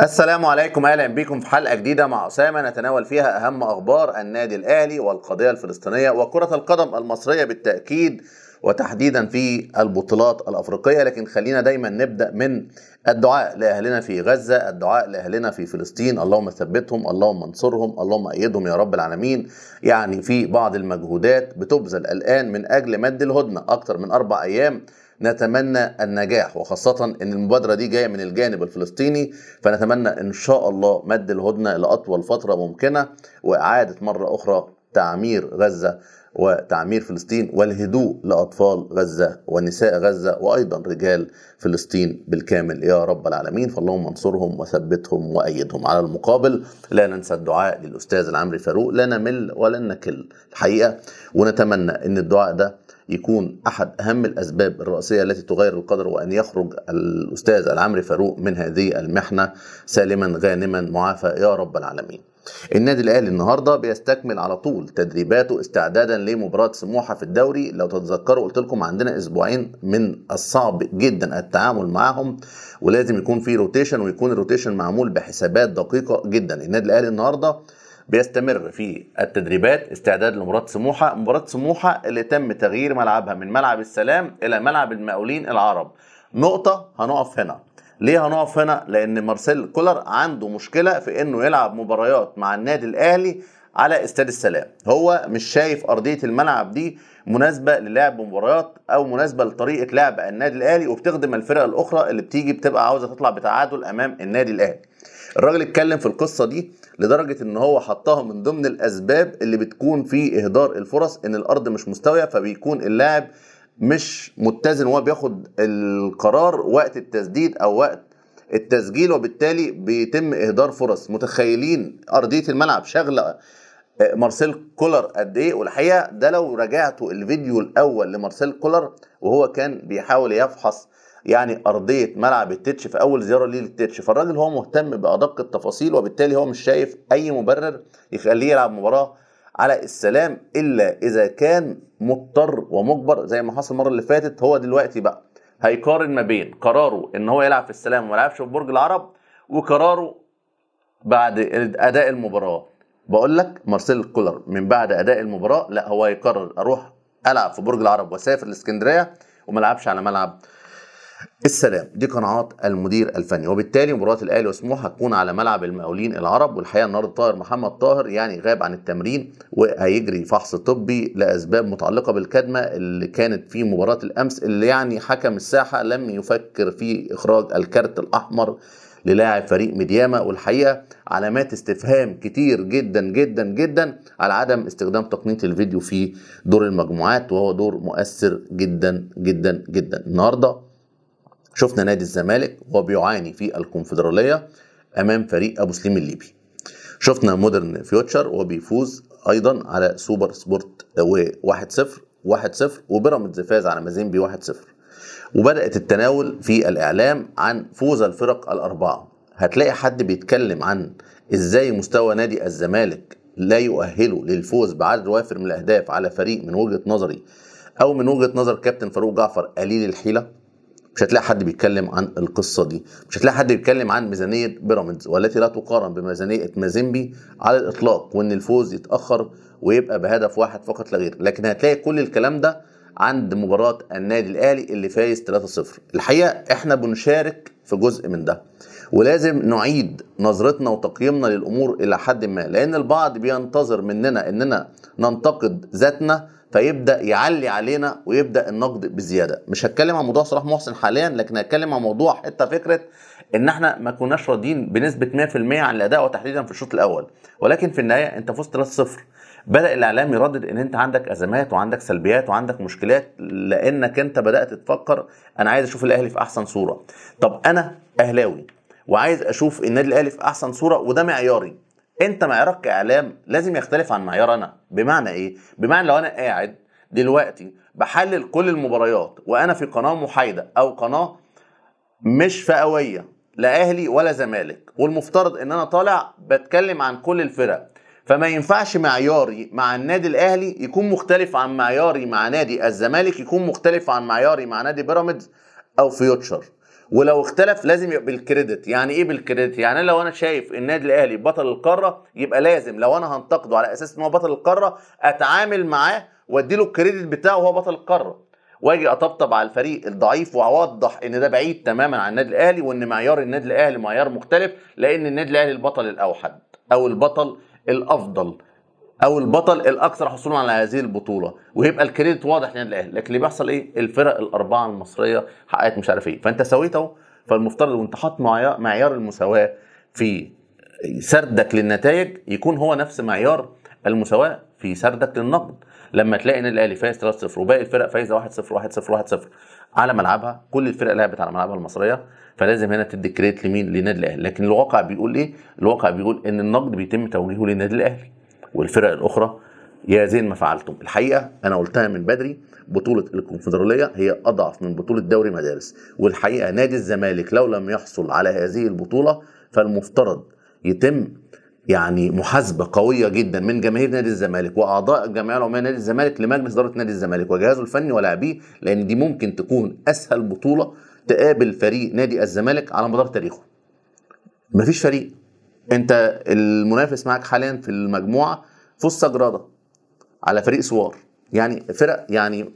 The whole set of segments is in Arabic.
السلام عليكم اهلا بكم في حلقه جديده مع اسامه نتناول فيها اهم اخبار النادي الاهلي والقضيه الفلسطينيه وكره القدم المصريه بالتاكيد وتحديدا في البطولات الافريقيه لكن خلينا دايما نبدا من الدعاء لاهلنا في غزه الدعاء لاهلنا في فلسطين اللهم ثبتهم اللهم انصرهم اللهم ايدهم يا رب العالمين يعني في بعض المجهودات بتبذل الان من اجل مد الهدنه اكثر من اربع ايام نتمنى النجاح وخاصة ان المبادرة دي جاية من الجانب الفلسطيني فنتمنى ان شاء الله مد الهدنة لأطول فترة ممكنة وإعادة مرة أخرى تعمير غزة وتعمير فلسطين والهدوء لأطفال غزة ونساء غزة وأيضا رجال فلسطين بالكامل يا رب العالمين فاللهم انصرهم وثبتهم وأيدهم على المقابل لا ننسى الدعاء للأستاذ العمري فاروق لا نمل ولا نكل الحقيقة ونتمنى أن الدعاء ده يكون احد اهم الاسباب الرئيسيه التي تغير القدر وان يخرج الاستاذ العمري فاروق من هذه المحنه سالما غانما معافى يا رب العالمين النادي الاهلي النهارده بيستكمل على طول تدريباته استعدادا لمباراه سموحه في الدوري لو تتذكروا قلت لكم عندنا اسبوعين من الصعب جدا التعامل معاهم ولازم يكون في روتيشن ويكون الروتيشن معمول بحسابات دقيقه جدا النادي الاهلي النهارده بيستمر في التدريبات استعداد لمباراه سموحه مباراه سموحه اللي تم تغيير ملعبها من ملعب السلام الى ملعب المقاولين العرب نقطه هنقف هنا ليه هنقف هنا لان مارسيل كولر عنده مشكله في انه يلعب مباريات مع النادي الاهلي على استاد السلام هو مش شايف ارضيه الملعب دي مناسبه للعب مباريات او مناسبه لطريقه لعب النادي الاهلي وبتخدم الفرق الاخرى اللي بتيجي بتبقى عاوزه تطلع بتعادل امام النادي الاهلي الراجل اتكلم في القصه دي لدرجه ان هو حطها من ضمن الاسباب اللي بتكون في اهدار الفرص ان الارض مش مستويه فبيكون اللاعب مش متزن وهو بياخد القرار وقت التسديد او وقت التسجيل وبالتالي بيتم اهدار فرص متخيلين ارضيه الملعب شغله آه، مارسيل كولر قد ايه والحقيقه ده لو رجعتوا الفيديو الاول لمارسيل كولر وهو كان بيحاول يفحص يعني ارضيه ملعب التتش في اول زياره ليه للتتش فالراجل هو مهتم بادق التفاصيل وبالتالي هو مش شايف اي مبرر يخليه يلعب مباراه على السلام الا اذا كان مضطر ومجبر زي ما حصل المره اللي فاتت هو دلوقتي بقى هيقارن ما بين قراره ان هو يلعب في السلام وما يلعبش في برج العرب وقراره بعد اداء المباراه بقول لك مارسيل كولر من بعد اداء المباراه لا هو هيقرر اروح العب في برج العرب واسافر الاسكندريه وما العبش على ملعب السلام دي قناعات المدير الفني وبالتالي مباراه الاهلي وسموحه هتكون على ملعب المقاولين العرب والحقيقه النهارده طاهر محمد طاهر يعني غاب عن التمرين وهيجري فحص طبي لاسباب متعلقه بالكدمه اللي كانت في مباراه الامس اللي يعني حكم الساحه لم يفكر في اخراج الكارت الاحمر للاعب فريق ميدياما والحقيقه علامات استفهام كتير جدا جدا جدا على عدم استخدام تقنيه الفيديو في دور المجموعات وهو دور مؤثر جدا جدا جدا النهارده شفنا نادي الزمالك وهو بيعاني في الكونفدراليه امام فريق ابو سليم الليبي شفنا مودرن فيوتشر وهو بيفوز ايضا على سوبر سبورت و 1 0 1 0 وبيراميدز فاز على مازيمبي 1 0 وبدات التناول في الاعلام عن فوز الفرق الاربعه هتلاقي حد بيتكلم عن ازاي مستوى نادي الزمالك لا يؤهله للفوز بعدد وافر من الاهداف على فريق من وجهه نظري او من وجهه نظر كابتن فاروق جعفر قليل الحيله مش هتلاقي حد بيتكلم عن القصه دي مش هتلاقي حد بيتكلم عن ميزانيه بيراميدز والتي لا تقارن بميزانيه مازيمبي على الاطلاق وان الفوز يتاخر ويبقى بهدف واحد فقط لا غير لكن هتلاقي كل الكلام ده عند مباراه النادي الاهلي اللي فايز 3-0 الحقيقه احنا بنشارك في جزء من ده ولازم نعيد نظرتنا وتقييمنا للامور الى حد ما لان البعض بينتظر مننا اننا ننتقد ذاتنا فيبدا يعلي علينا ويبدا النقد بزياده مش هتكلم عن موضوع صلاح محسن حاليا لكن هتكلم عن موضوع حته فكره ان احنا ما كناش راضيين بنسبه 100% عن الاداء وتحديدا في الشوط الاول ولكن في النهايه انت فزت 3-0 بدا الاعلام يردد ان انت عندك ازمات وعندك سلبيات وعندك مشكلات لانك انت بدات تفكر انا عايز اشوف الاهلي في احسن صوره طب انا اهلاوي وعايز اشوف النادي الاهلي في احسن صوره وده معياري انت معيارك كاعلام لازم يختلف عن معيار انا بمعنى ايه بمعنى لو انا قاعد دلوقتي بحلل كل المباريات وانا في قناه محايده او قناه مش فئويه لا اهلي ولا زمالك والمفترض ان انا طالع بتكلم عن كل الفرق فما ينفعش معياري مع النادي الاهلي يكون مختلف عن معياري مع نادي الزمالك يكون مختلف عن معياري مع نادي بيراميدز او فيوتشر ولو اختلف لازم يبقى بالكريدت يعني ايه بالكريدت يعني لو انا شايف النادي الاهلي بطل القاره يبقى لازم لو انا هنتقده على اساس ان هو بطل القاره اتعامل معاه وادي له الكريدت بتاعه وهو بطل القاره واجي اطبطب على الفريق الضعيف واوضح ان ده بعيد تماما عن النادي الاهلي وان معيار النادي الاهلي معيار مختلف لان النادي الاهلي البطل الاوحد او البطل الافضل او البطل الاكثر حصولا على هذه البطوله ويبقى الكريدت واضح للنادي الاهلي لكن اللي بيحصل ايه الفرق الاربعه المصريه حققت مش عارف ايه فانت سويت اهو فالمفترض وانت حاطط معيار المساواه في سردك للنتائج يكون هو نفس معيار المساواه في سردك للنقد لما تلاقي النادي الاهلي فايز 3-0 وباقي الفرق فايزه 1-0 1-0 1-0 على ملعبها كل الفرق لعبت على ملعبها المصريه فلازم هنا تدي كريدت لمين للنادي الاهلي لكن الواقع بيقول ايه الواقع بيقول ان النقد بيتم توجيهه للنادي الاهلي والفرق الاخرى يا زين ما فعلتم الحقيقه انا قلتها من بدري بطوله الكونفدراليه هي اضعف من بطوله دوري مدارس والحقيقه نادي الزمالك لو لم يحصل على هذه البطوله فالمفترض يتم يعني محاسبه قويه جدا من جماهير نادي الزمالك واعضاء الجمعيه العموميه نادي الزمالك لمجلس اداره نادي الزمالك وجهازه الفني ولاعبيه لان دي ممكن تكون اسهل بطوله تقابل فريق نادي الزمالك على مدار تاريخه مفيش فريق انت المنافس معاك حاليا في المجموعه فوز جراده على فريق سوار يعني فرق يعني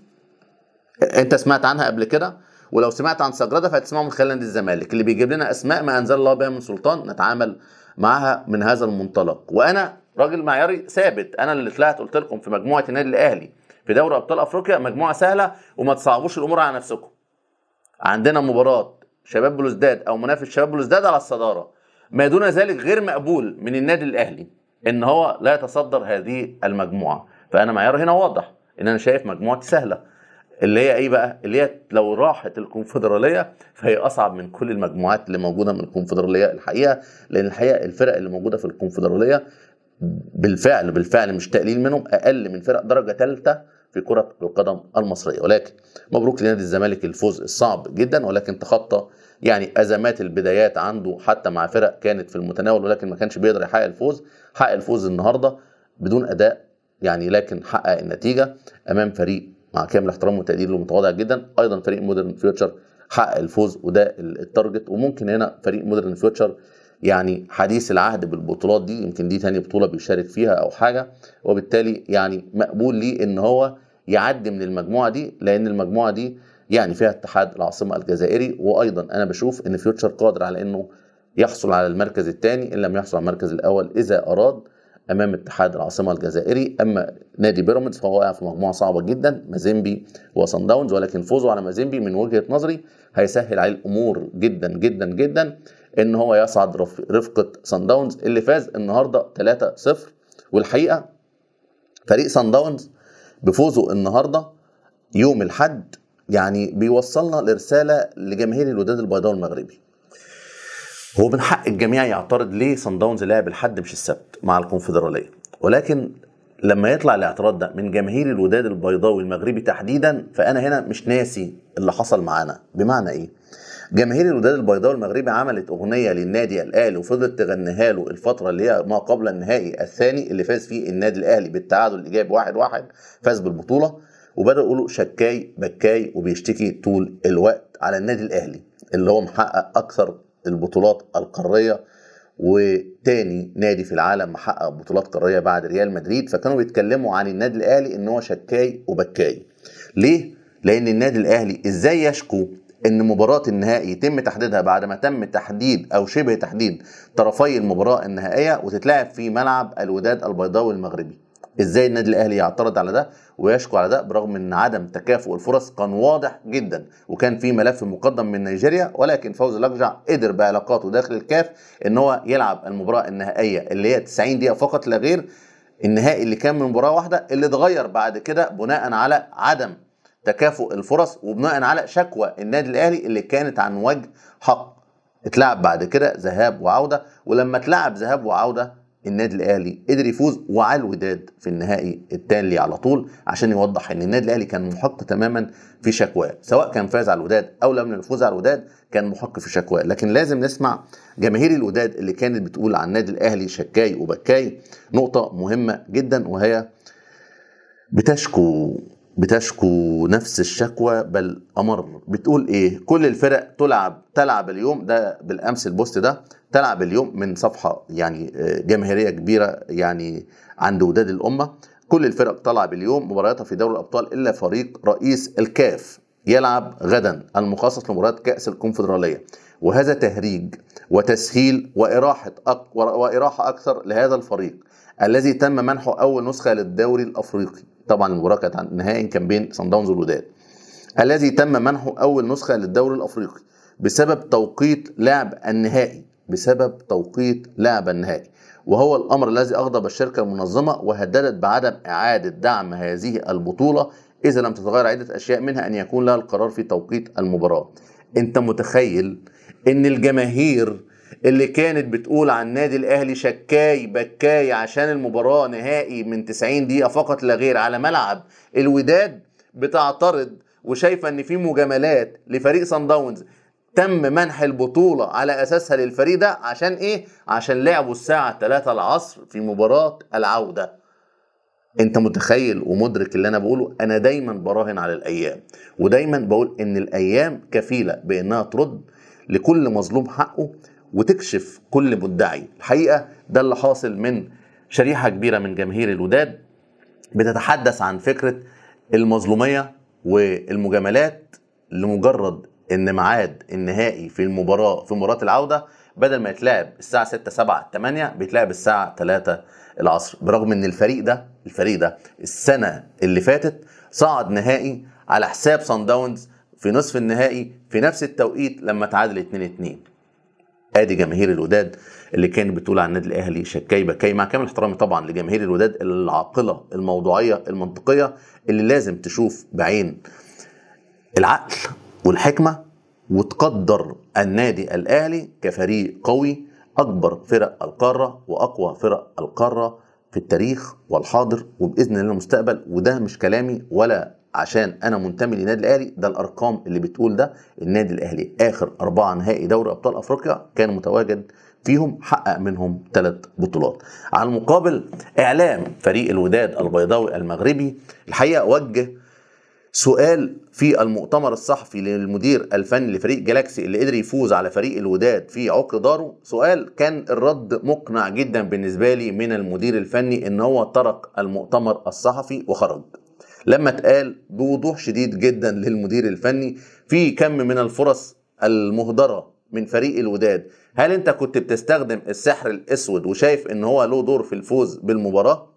انت سمعت عنها قبل كده ولو سمعت عن سجراده فهتسمعه من خلال نادي الزمالك اللي بيجيب لنا اسماء ما انزل الله بها من سلطان نتعامل معاها من هذا المنطلق وانا راجل معياري ثابت انا اللي طلعت قلت لكم في مجموعه النادي الاهلي في دوري ابطال افريقيا مجموعه سهله وما تصعبوش الامور على نفسكم عندنا مباراه شباب بلوزداد او منافس شباب بلوزداد على الصداره ما دون ذلك غير مقبول من النادي الاهلي ان هو لا يتصدر هذه المجموعه فانا معيار هنا واضح ان انا شايف مجموعتي سهله اللي هي ايه بقى اللي هي لو راحت الكونفدراليه فهي اصعب من كل المجموعات اللي موجوده من الكونفدراليه الحقيقه لان الحقيقه الفرق اللي موجوده في الكونفدراليه بالفعل بالفعل مش تقليل منهم اقل من فرق درجه ثالثه في كره القدم المصريه ولكن مبروك لنادي الزمالك الفوز الصعب جدا ولكن تخطى يعني ازمات البدايات عنده حتى مع فرق كانت في المتناول ولكن ما كانش بيقدر يحقق الفوز حقق الفوز النهارده بدون اداء يعني لكن حقق النتيجه امام فريق مع كامل احترام وتقدير له متواضع جدا ايضا فريق مودرن فيوتشر حقق الفوز وده التارجت وممكن هنا فريق مودرن فيوتشر يعني حديث العهد بالبطولات دي يمكن دي تاني بطوله بيشارك فيها او حاجه وبالتالي يعني مقبول ليه ان هو يعدي من المجموعه دي لان المجموعه دي يعني فيها اتحاد العاصمه الجزائري وايضا انا بشوف ان فيوتشر قادر على انه يحصل على المركز الثاني ان لم يحصل على المركز الاول اذا اراد امام اتحاد العاصمه الجزائري اما نادي بيراميدز فهو في مجموعه صعبه جدا مازيمبي وصن داونز ولكن فوزه على مازيمبي من وجهه نظري هيسهل عليه الامور جدا جدا جدا ان هو يصعد رفقه صن داونز اللي فاز النهارده 3-0 والحقيقه فريق صن داونز بفوزه النهارده يوم الحد يعني بيوصلنا لرساله لجماهير الوداد البيضاوي المغربي هو من حق الجميع يعترض ليه صن داونز لعب الحد مش السبت مع الكونفدراليه ولكن لما يطلع الاعتراض ده من جماهير الوداد البيضاوي المغربي تحديدا فانا هنا مش ناسي اللي حصل معانا بمعنى ايه جماهير الوداد البيضاوي المغربي عملت اغنيه للنادي الاهلي وفضلت تغنيها له الفتره اللي هي ما قبل النهائي الثاني اللي فاز فيه النادي الاهلي بالتعادل الايجابي 1-1 فاز بالبطوله وبدأوا يقولوا شكاي بكاي وبيشتكي طول الوقت على النادي الأهلي اللي هو محقق أكثر البطولات القارية وتاني نادي في العالم محقق بطولات قارية بعد ريال مدريد فكانوا بيتكلموا عن النادي الأهلي إن هو شكاي وبكاي ليه؟ لأن النادي الأهلي إزاي يشكو ان مباراه النهائي يتم تحديدها بعد ما تم تحديد او شبه تحديد طرفي المباراه النهائيه وتتلعب في ملعب الوداد البيضاوي المغربي ازاي النادي الاهلي يعترض على ده ويشكو على ده برغم ان عدم تكافؤ الفرص كان واضح جدا وكان في ملف مقدم من نيجيريا ولكن فوزي الاقجع قدر بعلاقاته داخل الكاف ان هو يلعب المباراه النهائيه اللي هي 90 دقيقه فقط لا غير النهائي اللي كان من مباراه واحده اللي اتغير بعد كده بناء على عدم تكافؤ الفرص وبناء على شكوى النادي الاهلي اللي كانت عن وجه حق اتلعب بعد كده ذهاب وعوده ولما اتلعب ذهاب وعوده النادي الاهلي قدر يفوز وعلى الوداد في النهائي التالي على طول عشان يوضح ان النادي الاهلي كان محق تماما في شكواه سواء كان فاز على الوداد او لم يفوز على الوداد كان محق في شكواه لكن لازم نسمع جماهير الوداد اللي كانت بتقول عن النادي الاهلي شكاي وبكاي نقطه مهمه جدا وهي بتشكو بتشكو نفس الشكوى بل امر بتقول ايه كل الفرق تلعب تلعب اليوم ده بالامس البوست ده تلعب اليوم من صفحه يعني آه، جماهيريه كبيره يعني عند وداد الامه كل الفرق تلعب اليوم مبارياتها في دوري الابطال الا فريق رئيس الكاف يلعب غدا المخصص لمباراه كاس الكونفدراليه وهذا تهريج وتسهيل وإراحة أك... وإراحة أكثر لهذا الفريق الذي تم منحه اول نسخه للدوري الافريقي طبعا المباراه كانت نهائي كان بين صن داونز والوداد الذي تم منحه اول نسخه للدوري الافريقي بسبب توقيت لعب النهائي بسبب توقيت لعب النهائي وهو الامر الذي اغضب الشركه المنظمه وهددت بعدم اعاده دعم هذه البطوله اذا لم تتغير عده اشياء منها ان يكون لها القرار في توقيت المباراه انت متخيل ان الجماهير اللي كانت بتقول عن النادي الاهلي شكاي بكاي عشان المباراه نهائي من 90 دقيقه فقط لا غير على ملعب الوداد بتعترض وشايفه ان في مجاملات لفريق سان داونز تم منح البطولة على أساسها للفريق ده عشان إيه؟ عشان لعبوا الساعة 3 العصر في مباراة العودة انت متخيل ومدرك اللي انا بقوله انا دايما براهن على الايام ودايما بقول ان الايام كفيله بانها ترد لكل مظلوم حقه وتكشف كل مدعي الحقيقه ده اللي حاصل من شريحه كبيره من جماهير الوداد بتتحدث عن فكره المظلوميه والمجاملات لمجرد ان ميعاد النهائي في المباراه في مباراه العوده بدل ما يتلعب الساعه 6 7 8 بيتلعب الساعه 3 العصر برغم ان الفريق ده الفريق ده السنه اللي فاتت صعد نهائي على حساب سان داونز في نصف النهائي في نفس التوقيت لما تعادل 2 2 ادي جماهير الوداد اللي كانت بتقول على النادي الاهلي شكايبه كاي مع كامل احترامي طبعا لجماهير الوداد العاقله الموضوعيه المنطقيه اللي لازم تشوف بعين العقل والحكمه وتقدر النادي الاهلي كفريق قوي اكبر فرق القاره واقوى فرق القاره في التاريخ والحاضر وباذن الله المستقبل وده مش كلامي ولا عشان انا منتمي للنادي الاهلي ده الارقام اللي بتقول ده النادي الاهلي اخر اربعه نهائي دوري ابطال افريقيا كان متواجد فيهم حقق منهم ثلاث بطولات على المقابل اعلام فريق الوداد البيضاوي المغربي الحقيقه وجه سؤال في المؤتمر الصحفي للمدير الفني لفريق جالاكسي اللي قدر يفوز على فريق الوداد في عقد داره سؤال كان الرد مقنع جدا بالنسبه لي من المدير الفني ان هو ترك المؤتمر الصحفي وخرج لما اتقال بوضوح شديد جدا للمدير الفني في كم من الفرص المهدره من فريق الوداد هل انت كنت بتستخدم السحر الاسود وشايف ان هو له دور في الفوز بالمباراه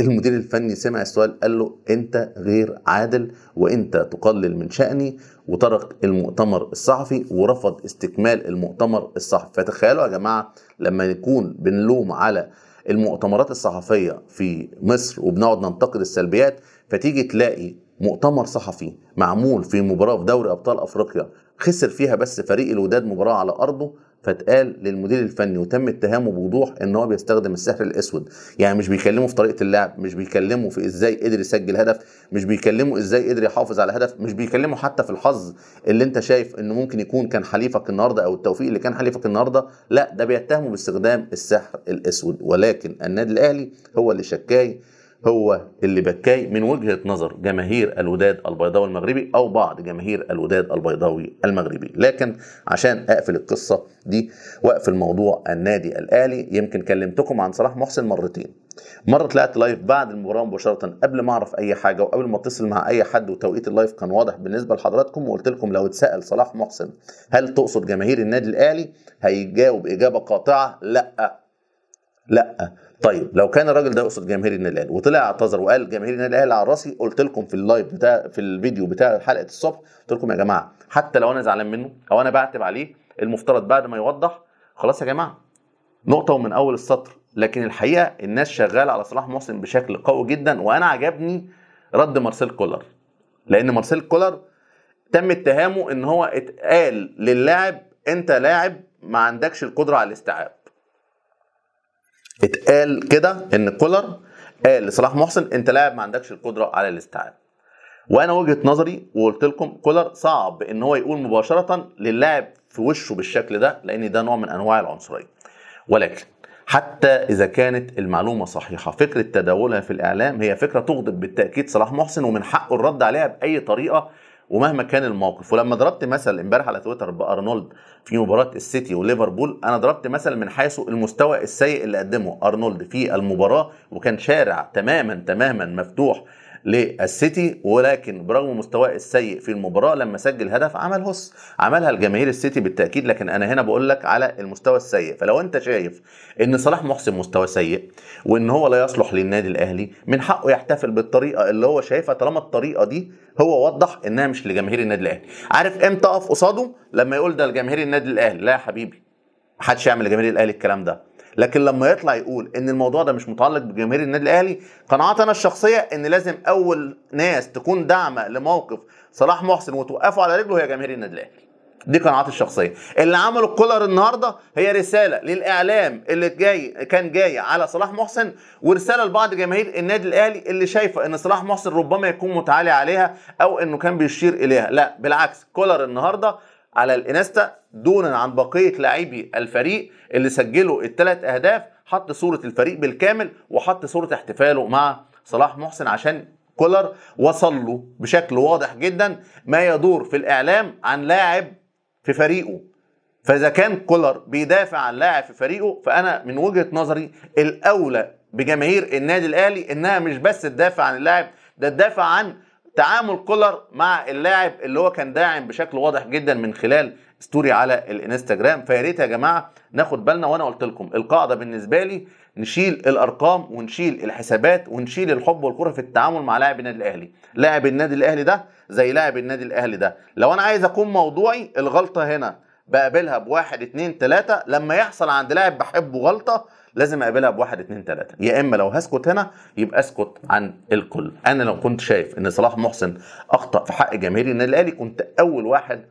المدير الفني سمع السؤال قال له انت غير عادل وانت تقلل من شأني وترك المؤتمر الصحفي ورفض استكمال المؤتمر الصحفي فتخيلوا يا جماعة لما نكون بنلوم على المؤتمرات الصحفيه في مصر وبنقعد ننتقد السلبيات فتيجي تلاقي مؤتمر صحفي معمول في مباراه في دوري ابطال افريقيا خسر فيها بس فريق الوداد مباراه على ارضه فاتقال للمدير الفني وتم اتهامه بوضوح ان هو بيستخدم السحر الاسود يعني مش بيكلمه في طريقه اللعب مش بيكلمه في ازاي قدر يسجل هدف مش بيكلمه ازاي قدر يحافظ على هدف مش بيكلمه حتى في الحظ اللي انت شايف انه ممكن يكون كان حليفك النهارده او التوفيق اللي كان حليفك النهارده لا ده بيتهمه باستخدام السحر الاسود ولكن النادي الاهلي هو اللي شكاي هو اللي بكاي من وجهه نظر جماهير الوداد البيضاوي المغربي او بعض جماهير الوداد البيضاوي المغربي لكن عشان اقفل القصه دي واقفل موضوع النادي الاهلي يمكن كلمتكم عن صلاح محسن مرتين مره طلعت لايف بعد المباراه مباشره قبل ما اعرف اي حاجه وقبل ما اتصل مع اي حد وتوقيت اللايف كان واضح بالنسبه لحضراتكم وقلت لكم لو اتسال صلاح محسن هل تقصد جماهير النادي الاهلي هيجاوب اجابه قاطعه لا لا طيب لو كان الراجل ده يقصد جماهير النادي الاهلي وطلع اعتذر وقال جماهير النادي الاهلي على راسي قلت لكم في اللايف بتاع في الفيديو بتاع حلقه الصبح قلت لكم يا جماعه حتى لو انا زعلان منه او انا بعتب عليه المفترض بعد ما يوضح خلاص يا جماعه نقطه ومن اول السطر لكن الحقيقه الناس شغاله على صلاح محسن بشكل قوي جدا وانا عجبني رد مارسيل كولر لان مارسيل كولر تم اتهامه ان هو اتقال للاعب انت لاعب ما عندكش القدره على الاستيعاب اتقال كده ان كولر قال لصلاح محسن انت لاعب ما عندكش القدره على الاستيعاب وانا وجهه نظري وقلت لكم كولر صعب ان هو يقول مباشره للاعب في وشه بالشكل ده لان ده نوع من انواع العنصريه ولكن حتى اذا كانت المعلومه صحيحه فكره تداولها في الاعلام هي فكره تغضب بالتاكيد صلاح محسن ومن حقه الرد عليها باي طريقه ومهما كان الموقف ولما ضربت مثل امبارح على تويتر بارنولد في مباراه السيتي وليفربول انا ضربت مثل من حيث المستوى السيء اللي قدمه ارنولد في المباراه وكان شارع تماما تماما مفتوح للسيتي ولكن برغم مستواه السيء في المباراه لما سجل هدف عمل هص عملها الجماهير السيتي بالتاكيد لكن انا هنا بقول لك على المستوى السيء فلو انت شايف ان صلاح محسن مستوى سيء وان هو لا يصلح للنادي الاهلي من حقه يحتفل بالطريقه اللي هو شايفها طالما الطريقه دي هو وضح انها مش لجماهير النادي الاهلي عارف امتى اقف قصاده لما يقول ده لجماهير النادي الاهلي لا يا حبيبي محدش يعمل لجماهير الاهلي الكلام ده لكن لما يطلع يقول ان الموضوع ده مش متعلق بجماهير النادي الاهلي قناعتي انا الشخصيه ان لازم اول ناس تكون داعمه لموقف صلاح محسن وتوقفه على رجله هي جماهير النادي الاهلي دي قناعاتي الشخصيه اللي عمله كولر النهارده هي رساله للاعلام اللي جاي كان جاي على صلاح محسن ورساله لبعض جماهير النادي الاهلي اللي شايفه ان صلاح محسن ربما يكون متعالي عليها او انه كان بيشير اليها لا بالعكس كولر النهارده على الانستا دونا عن بقيه لاعبي الفريق اللي سجلوا الثلاث اهداف حط صوره الفريق بالكامل وحط صوره احتفاله مع صلاح محسن عشان كولر وصل له بشكل واضح جدا ما يدور في الاعلام عن لاعب في فريقه فاذا كان كولر بيدافع عن لاعب في فريقه فانا من وجهه نظري الاولى بجماهير النادي الاهلي انها مش بس تدافع عن اللاعب ده تدافع عن تعامل كولر مع اللاعب اللي هو كان داعم بشكل واضح جدا من خلال ستوري على الانستجرام فيا ريت يا جماعه ناخد بالنا وانا قلت لكم القاعده بالنسبه لي نشيل الارقام ونشيل الحسابات ونشيل الحب والكره في التعامل مع لاعب النادي الاهلي لاعب النادي الاهلي ده زي لاعب النادي الاهلي ده لو انا عايز اكون موضوعي الغلطه هنا بقابلها بواحد اتنين تلاتة لما يحصل عند لاعب بحبه غلطة لازم اقابلها بواحد اتنين تلاتة يا اما لو هسكت هنا يبقى اسكت عن الكل انا لو كنت شايف ان صلاح محسن اخطا في حق جماهير النادي الاهلي كنت اول واحد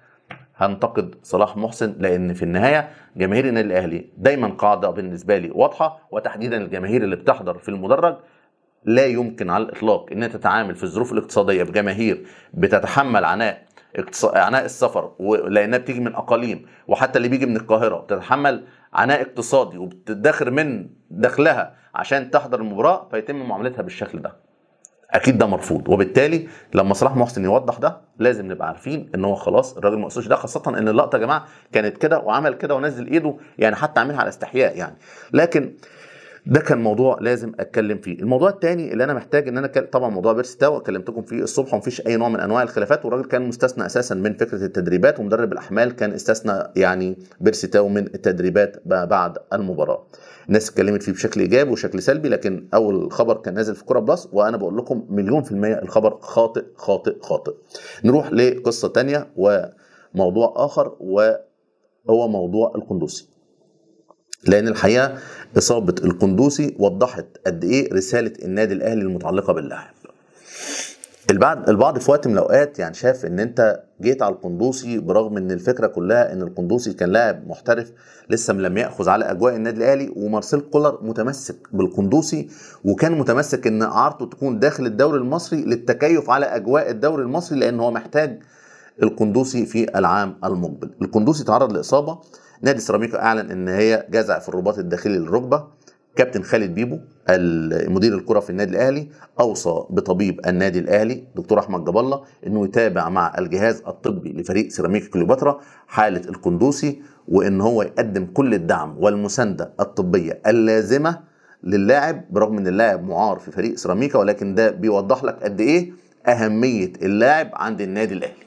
هنتقد صلاح محسن لان في النهايه جماهير النادي الاهلي دايما قاعده بالنسبه لي واضحه وتحديدا الجماهير اللي بتحضر في المدرج لا يمكن على الاطلاق ان تتعامل في الظروف الاقتصاديه بجماهير بتتحمل عناء عناء السفر لانها بتيجي من اقاليم وحتى اللي بيجي من القاهره بتتحمل عناء اقتصادي وبتدخر من دخلها عشان تحضر المباراه فيتم معاملتها بالشكل ده اكيد ده مرفوض وبالتالي لما صلاح محسن يوضح ده لازم نبقى عارفين ان هو خلاص الراجل ما قصدش ده خاصه ان اللقطه يا جماعه كانت كده وعمل كده ونزل ايده يعني حتى عاملها على استحياء يعني لكن ده كان موضوع لازم اتكلم فيه الموضوع الثاني اللي انا محتاج ان انا طبعا موضوع بيرس تاو كلمتكم فيه الصبح ومفيش اي نوع من انواع الخلافات والراجل كان مستثنى اساسا من فكره التدريبات ومدرب الاحمال كان استثنى يعني بيرس تاو من التدريبات بعد المباراه الناس اتكلمت فيه بشكل ايجابي وشكل سلبي لكن اول خبر كان نازل في كوره بلس وانا بقول لكم مليون في الميه الخبر خاطئ خاطئ خاطئ نروح لقصه تانية وموضوع اخر وهو موضوع القندوسي لان الحقيقه اصابه القندوسي وضحت قد ايه رساله النادي الاهلي المتعلقه باللاعب البعض البعض في وقت من الاوقات يعني شاف ان انت جيت على القندوسي برغم ان الفكره كلها ان القندوسي كان لاعب محترف لسه لم ياخذ على اجواء النادي الاهلي ومارسيل كولر متمسك بالقندوسي وكان متمسك ان اعارته تكون داخل الدوري المصري للتكيف على اجواء الدوري المصري لان هو محتاج القندوسي في العام المقبل القندوسي تعرض لاصابه نادي سيراميكا اعلن ان هي جزع في الرباط الداخلي للركبه كابتن خالد بيبو مدير الكره في النادي الاهلي اوصى بطبيب النادي الاهلي دكتور احمد جاب الله انه يتابع مع الجهاز الطبي لفريق سيراميكا كليوباترا حاله القندوسي وان هو يقدم كل الدعم والمسانده الطبيه اللازمه للاعب برغم ان اللاعب معار في فريق سيراميكا ولكن ده بيوضح لك قد ايه اهميه اللاعب عند النادي الاهلي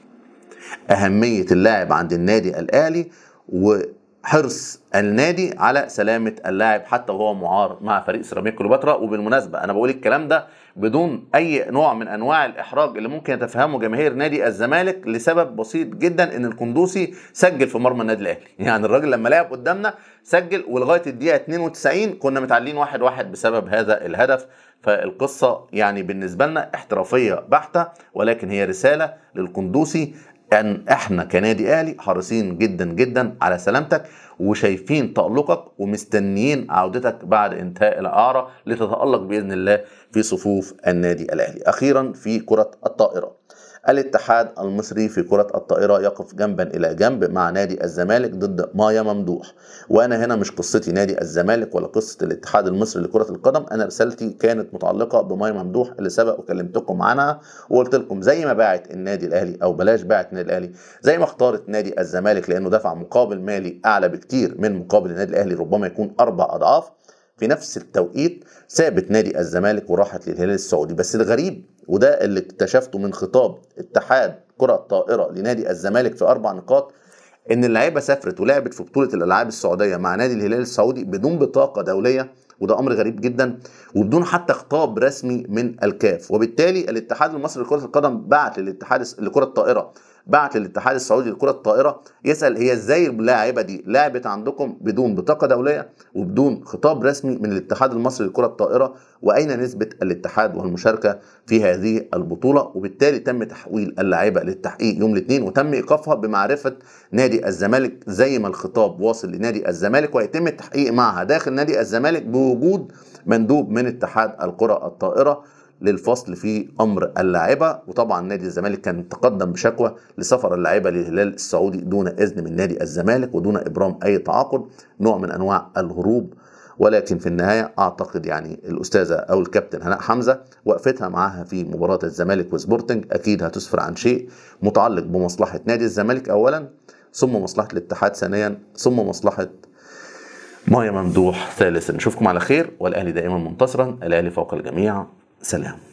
اهميه اللاعب عند النادي الاهلي و حرص النادي على سلامه اللاعب حتى وهو معار مع فريق سيراميك كليوباترا وبالمناسبه انا بقول الكلام ده بدون اي نوع من انواع الاحراج اللي ممكن يتفهمه جماهير نادي الزمالك لسبب بسيط جدا ان القندوسي سجل في مرمى النادي الاهلي يعني الراجل لما لعب قدامنا سجل ولغايه الدقيقه 92 كنا متعلين واحد واحد بسبب هذا الهدف فالقصه يعني بالنسبه لنا احترافيه بحته ولكن هي رساله للقندوسي ان احنا كنادي اهلي حريصين جدا جدا على سلامتك وشايفين تألقك ومستنيين عودتك بعد انتهاء الاعاره لتتألق باذن الله في صفوف النادي الاهلي. اخيرا في كره الطائره. الاتحاد المصري في كرة الطائرة يقف جنبا إلى جنب مع نادي الزمالك ضد مايا ممدوح وأنا هنا مش قصتي نادي الزمالك ولا قصة الاتحاد المصري لكرة القدم أنا رسالتي كانت متعلقة بمايا ممدوح اللي سبق وكلمتكم عنها وقلت لكم زي ما باعت النادي الأهلي أو بلاش باعت النادي الأهلي زي ما اختارت نادي الزمالك لأنه دفع مقابل مالي أعلى بكتير من مقابل النادي الأهلي ربما يكون أربع أضعاف في نفس التوقيت سابت نادي الزمالك وراحت للهلال السعودي بس الغريب وده اللي اكتشفته من خطاب اتحاد كرة الطائرة لنادي الزمالك في أربع نقاط إن اللعيبة سافرت ولعبت في بطولة الألعاب السعودية مع نادي الهلال السعودي بدون بطاقة دولية وده امر غريب جدا وبدون حتى خطاب رسمي من الكاف وبالتالي الاتحاد المصري لكره القدم بعت للاتحاد لكره الطائره بعت للاتحاد السعودي لكرة الطائره يسال هي ازاي اللاعبه دي لعبت عندكم بدون بطاقه دوليه وبدون خطاب رسمي من الاتحاد المصري لكرة الطائره واين نسبه الاتحاد والمشاركه في هذه البطوله وبالتالي تم تحويل اللاعبه للتحقيق يوم الاثنين وتم ايقافها بمعرفه نادي الزمالك زي ما الخطاب واصل لنادي الزمالك ويتم التحقيق معها داخل نادي الزمالك بوجود مندوب من اتحاد الكره الطائره للفصل في امر اللاعيبه وطبعا نادي الزمالك كان تقدم بشكوى لسفر اللاعيبه للهلال السعودي دون اذن من نادي الزمالك ودون ابرام اي تعاقد نوع من انواع الهروب ولكن في النهاية أعتقد يعني الأستاذة أو الكابتن هناء حمزة وقفتها معاها في مباراة الزمالك وسبورتنج أكيد هتسفر عن شيء متعلق بمصلحة نادي الزمالك أولا ثم مصلحة الاتحاد ثانيا ثم مصلحة مايا ممدوح ثالثا نشوفكم على خير والأهلي دائما منتصرا الأهلي فوق الجميع سلام